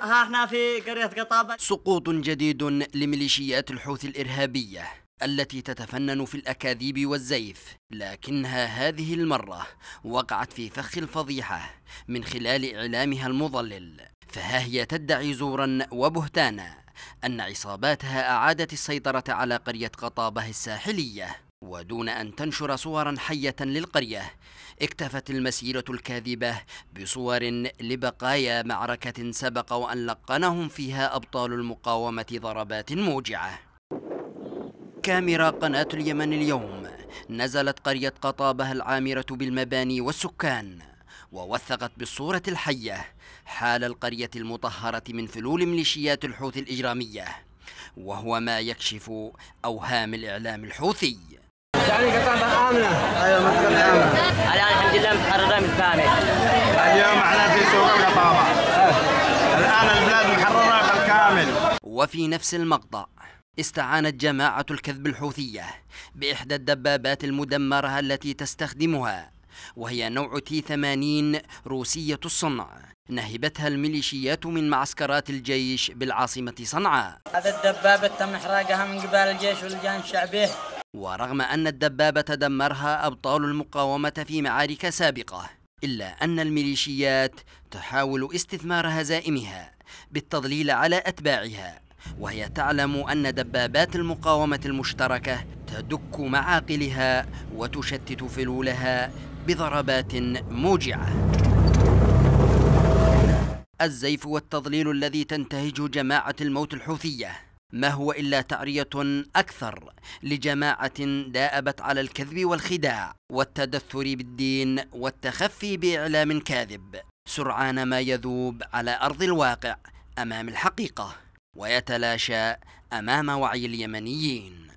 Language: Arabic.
ها احنا في قرية قطابة سقوط جديد لميليشيات الحوثي الإرهابية التي تتفنن في الأكاذيب والزيف لكنها هذه المرة وقعت في فخ الفضيحة من خلال إعلامها المضلل فها هي تدعي زورا وبهتانا أن عصاباتها أعادت السيطرة على قرية قطابة الساحلية ودون أن تنشر صورا حية للقرية اكتفت المسيرة الكاذبة بصور لبقايا معركة سبق وأن لقنهم فيها أبطال المقاومة ضربات موجعة كاميرا قناة اليمن اليوم نزلت قرية قطابة العامرة بالمباني والسكان ووثقت بالصورة الحية حال القرية المطهرة من فلول ميليشيات الحوث الإجرامية وهو ما يكشف أوهام الإعلام الحوثي يعني قطعة آمنة أيوة آمنة الآن الحمد لله محررة من اليوم احنا في سوق الآن البلاد محررة بالكامل وفي نفس المقطع استعانت جماعة الكذب الحوثية بإحدى الدبابات المدمرة التي تستخدمها وهي نوع تي 80 روسية الصنع نهبتها الميليشيات من معسكرات الجيش بالعاصمة صنعاء هذا الدبابة تم إحراقها من قبل الجيش واللجان الشعبية ورغم أن الدبابة دمرها أبطال المقاومة في معارك سابقة إلا أن الميليشيات تحاول استثمار هزائمها بالتضليل على أتباعها وهي تعلم أن دبابات المقاومة المشتركة تدك معاقلها وتشتت فلولها بضربات موجعة الزيف والتضليل الذي تنتهجه جماعة الموت الحوثية ما هو إلا تعرية أكثر لجماعة دابت على الكذب والخداع والتدثر بالدين والتخفي بإعلام كاذب سرعان ما يذوب على أرض الواقع أمام الحقيقة ويتلاشى أمام وعي اليمنيين